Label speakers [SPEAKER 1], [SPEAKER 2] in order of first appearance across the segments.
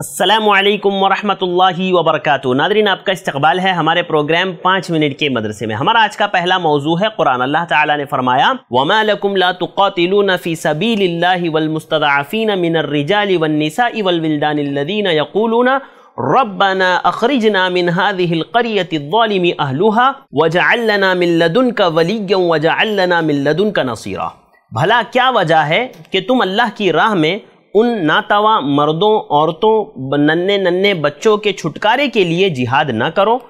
[SPEAKER 1] असलकम वरहमल work Nadreen आपका इस्तबाल है हमारे प्रोग्राम पाँच मिनट के मदरसे में हमारा आज का पहला मौजू है कुरान अल्लाह ताला ने फरमाया वमालकुम ला तुकातिलून फ़ी सबीलिल्लाहि वलमुस्तदाफ़ीन मिनर रिजालि वन्निसाइ من लदीन यकूलून रब्बना अखरिजना मिन हादिहिल क़रियति ज़ालिमि अहलुहा वजअल लना मिन लदुनका वलिय्यन भला क्या वजह है कि तुम अल्लाह की राह में उन नातावा मर्दों औरतों नन्हे नन्हे बच्चों के छुटकारे के लिए जिहाद न करो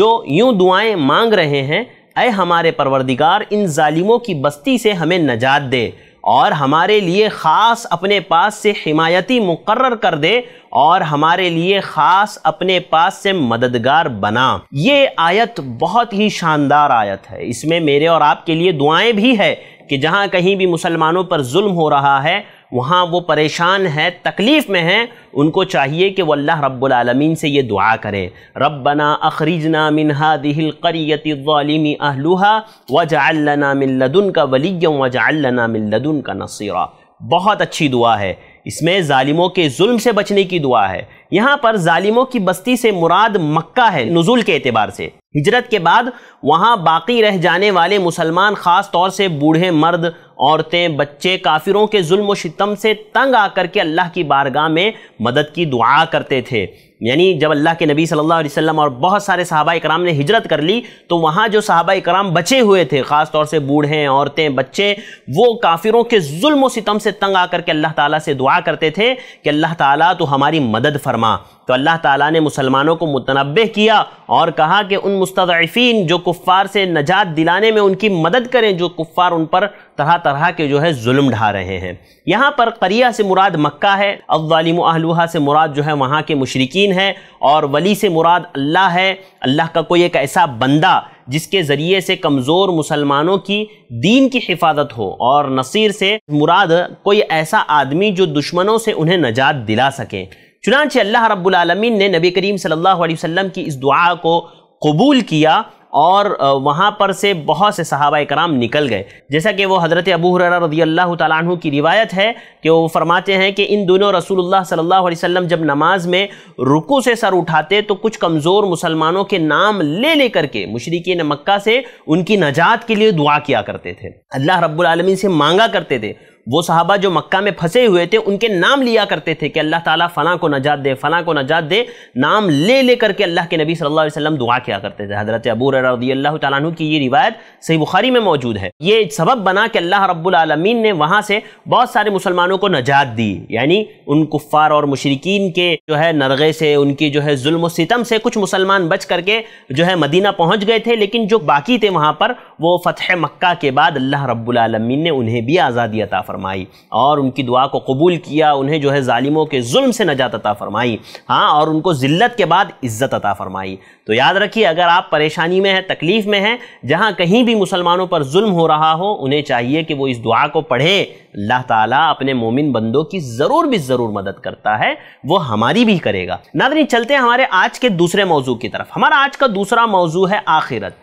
[SPEAKER 1] जो यूं दुआएं मांग रहे हैं अय हमारे परवरदिगार इन ालिमों की बस्ती से हमें नजात दे और हमारे लिए ख़ास अपने पास से हिमायती मुकर्र कर दे और हमारे लिए ख़ास अपने पास से मददगार बना ये आयत बहुत ही शानदार आयत है इसमें मेरे और आपके लिए दुआएं भी है कि जहाँ कहीं भी मुसलमानों पर जुल्म हो रहा है वहाँ वो परेशान है तकलीफ़ में हैं उनको चाहिए कि वह अल्लाह रब्बुलमीन से ये दुआ करें रब्बना अखरिजना मिन हादिल करियतमी अहलुहा वजालना मिल्लदन का वलीम वजालना मिल्लदन का नसीरा बहुत अच्छी दुआ है इसमें ालिमों के जुल्म से बचने की दुआ है यहाँ पर जालिमों की बस्ती से मुराद मक्का है नज़ुल के अतबार से हिजरत के बाद वहाँ बाकी रह जाने वाले मुसलमान ख़ास तौर से बूढ़े मर्द औरतें बच्चे काफिरों के जुल्म शितम से तंग आकर के अल्लाह की बारगाह में मदद की दुआ करते थे यानी जब अल्लाह के नबी सल्लल्लाहु अलैहि वसल्लम और बहुत सारे सहाबा कराम ने हिजरत कर ली तो वहाँ जो सहाबा कराम बचे हुए थे ख़ास तौर से बूढ़े औरतें बच्चे वो काफिरों के जुल्म सितम से तंग आकर के अल्लाह ताला से दुआ करते थे कि अल्लाह ताला तो हमारी मदद फरमा तो अल्लाह ताला ने मुसलमानों को मुतनब किया और कहा कि उन मुस्तफ़ीन जो कुफ़ार से नजात दिलाने में उनकी मदद करें जो कुफ़ार उन पर तरह तरह के जो है जुल्म ढा रहे हैं यहाँ पर करिया से मुराद मक्का है अवालिम अहलूहा से मुराद जो है वहाँ के मशरकिन है और वली से मुराद अल्लाह है अल्लाह का कोई एक ऐसा बंदा जिसके ज़रिए से कमज़ोर मुसलमानों की दीन की हिफाजत हो और नसीर से मुराद कोई ऐसा आदमी जो दुश्मनों से उन्हें नजात दिला सके चुनाच अल्लाह रब्बुल ने नबी करीम सल्लल्लाहु अलैहि वसल्लम की इस दुआ को कबूल किया और वहाँ पर से बहुत से सहाबा कराम निकल गए जैसा कि वो हज़रत अबू हुररा रदी अल्लाह तु की रिवायत है कि वो फरमाते हैं कि इन दोनों रसूलुल्लाह सल्लल्लाहु अलैहि वसल्लम जब नमाज में रुकू से सर उठाते तो कुछ कमज़ोर मुसलमानों के नाम ले ले करके मुशरकिन मक्का से उनकी नजात के लिए दुआ किया करते थे अल्लाह रब्बुल रबालमीन से मांगा करते थे वो साहबा जो मक्का में फंसे हुए थे उनके नाम लिया करते थे कि अल्लाह ताला फ़लाँ को नजात दे फ़लाँ को नजात दे नाम ले ले करके अल्लाह के नबी सल्लल्लाहु अलैहि वसल्लम दुआ किया करते थे हज़रत अबू रदी अल्लाह तु की ये रिवायत सही बुखारी में मौजूद है ये सबब बना कि अल्लाह रब्लमीन ने वहाँ से बहुत सारे मुसलमानों को नजात दी यानी उन कुफ़ार और मशरकिन के जो है नरगे से उनकी जो है जुल्म सितम से कुछ मुसलमान बच करके जो है मदीना पहुँच गए थे लेकिन जो बाकी थे वहाँ पर वो फ़तह मक्का के बाद अल्लाह रब्लमीन ने उन्हें भी आज़ादी अता फरमाई और उनकी दुआ को कबूल किया उन्हें जो है ालिमों के जुल्म से नजात अता फरमाई हाँ और उनको ज़िल्त के बाद इज़्ज़त अता फरमाई तो याद रखिए अगर आप परेशानी में हैं तकलीफ़ में हैं जहाँ कहीं भी मुसलमानों पर जुल्म हो रहा हो उन्हें चाहिए कि वो इस दुआ को पढ़े अल्लाह ताला अपने मोमिन बंदों की ज़रूर भी ज़रूर मदद करता है वो हमारी भी करेगा नादरी चलते हैं हमारे आज के दूसरे मौजू की तरफ हमारा आज का दूसरा मौजू है आखिरत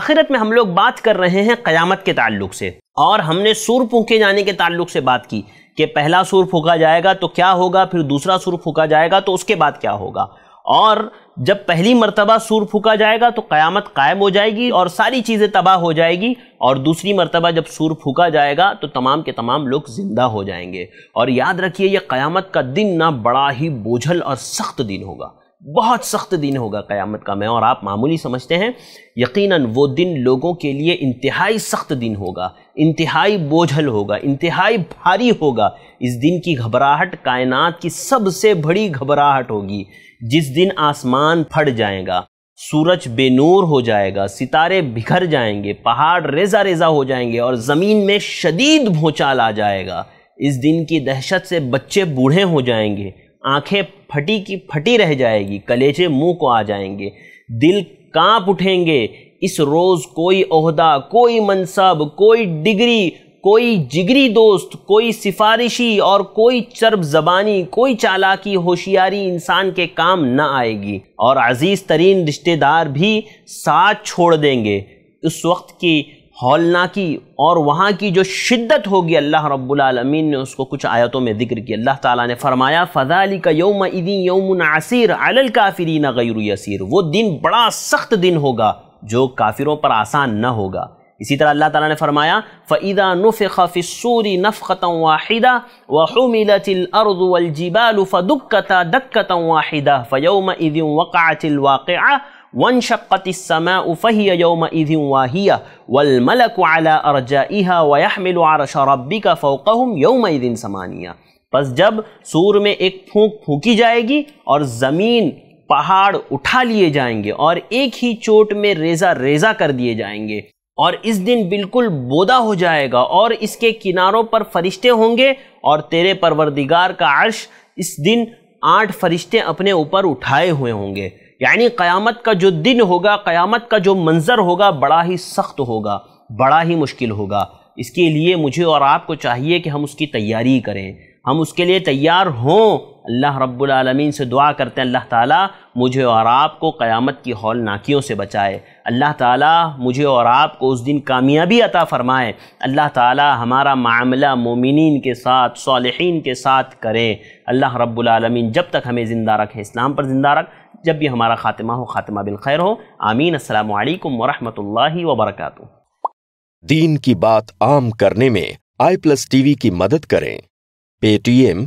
[SPEAKER 1] आखिरत में हम लोग बात कर रहे हैं क़्यामत के ताल्लुक से और हमने सूर फूके जाने के ताल्लुक से बात की कि पहला सूर फूका जाएगा तो क्या होगा फिर दूसरा सूर फूका जाएगा तो उसके बाद क्या होगा और जब पहली मरतबा सूर फूका जाएगा तो क़यामत कायम हो जाएगी और सारी चीज़ें तबाह हो जाएगी और दूसरी मरतबा जब सूर फूका जाएगा तो तमाम के तमाम लोग ज़िंदा हो जाएंगे और याद रखिए यह क़यामत का दिन ना बड़ा ही बोझल और सख्त दिन होगा बहुत सख्त दिन होगा क़यामत का मैं और आप मामूली समझते हैं यकीनन वो दिन लोगों के लिए इंतहाई सख्त दिन होगा इंतहाई बोझल होगा इंतहाई भारी होगा इस दिन की घबराहट कायनात की सबसे बड़ी घबराहट होगी जिस दिन आसमान फट जाएगा सूरज बेनूर हो जाएगा सितारे बिखर जाएंगे पहाड़ रेजा रेजा हो जाएंगे और ज़मीन में शदीद भूचाल आ जाएगा इस दिन की दहशत से बच्चे बूढ़े हो जाएंगे आंखें फटी की फटी रह जाएगी कलेजे मुंह को आ जाएंगे दिल कांप उठेंगे इस रोज़ कोई अहदा कोई मनसब कोई डिग्री कोई जिगरी दोस्त कोई सिफारिशी और कोई चर्ब जबानी कोई चालाकी होशियारी इंसान के काम न आएगी और अजीज़ तरीन रिश्तेदार भी साथ छोड़ देंगे उस वक्त की हौलनाकी और वहाँ की जो शिद्दत होगी अल्लाह रब्बुलमीन ने उसको कुछ आयतों में जिक्र किया अल्लाह ताला ने फरमाया फ़जाली का यौम इदी यौम आसिर अल काफरीना गैर यसीर वो दिन बड़ा सख्त दिन होगा जो काफिरों पर आसान न होगा इसी तरह अल्लाह ताला ने फरमाया फ़ैदा नफ़िसूरी नफ़त वाहिदा वमिलतिलजिबाल फ़दुक्कता दक्कत वाहिदा फ़यौम इदी वक़ातिल वाक़ वन शक्तमा वाहिया वलमलक अला अरजा वयामिल का फ़ोकहम योम दिन समानिया बस जब सूर में एक फूक फूकी जाएगी और ज़मीन पहाड़ उठा लिए जाएंगे और एक ही चोट में रेजा रेजा कर दिए जाएंगे और इस दिन बिल्कुल बोदा हो जाएगा और इसके किनारों पर फरिश्ते होंगे और तेरे परवरदिगार का अर्श इस दिन आठ फरिश्ते अपने ऊपर उठाए हुए होंगे यानी क़यामत का जो दिन होगा क़यामत का जो मंज़र होगा बड़ा ही सख्त होगा बड़ा ही मुश्किल होगा इसके लिए मुझे और आपको चाहिए कि हम उसकी तैयारी करें हम उसके लिए तैयार हों अल्लाह रब्बुल रब्लमीन से दुआ करते हैं अल्लाह ताला मुझे और आप को क़यामत की नाकियों से बचाए अल्लाह ताला मुझे और आप को उस दिन कामयाबी अता फ़रमाए अल्लाह ताला हमारा मामला मोमिन के साथ सालहीन के साथ करे अल्लाह रब्बुल रब्लमीन जब तक हमें ज़िंदा रखे इस्लाम पर ज़िंदा रख जब भी हमारा ख़ात्मा हो ख़ात्मा बिलखैर हो आमीन अल्लाम वरहमल वबरक दीन की बात आम करने में आई प्लस वी की मदद करें पेटीएम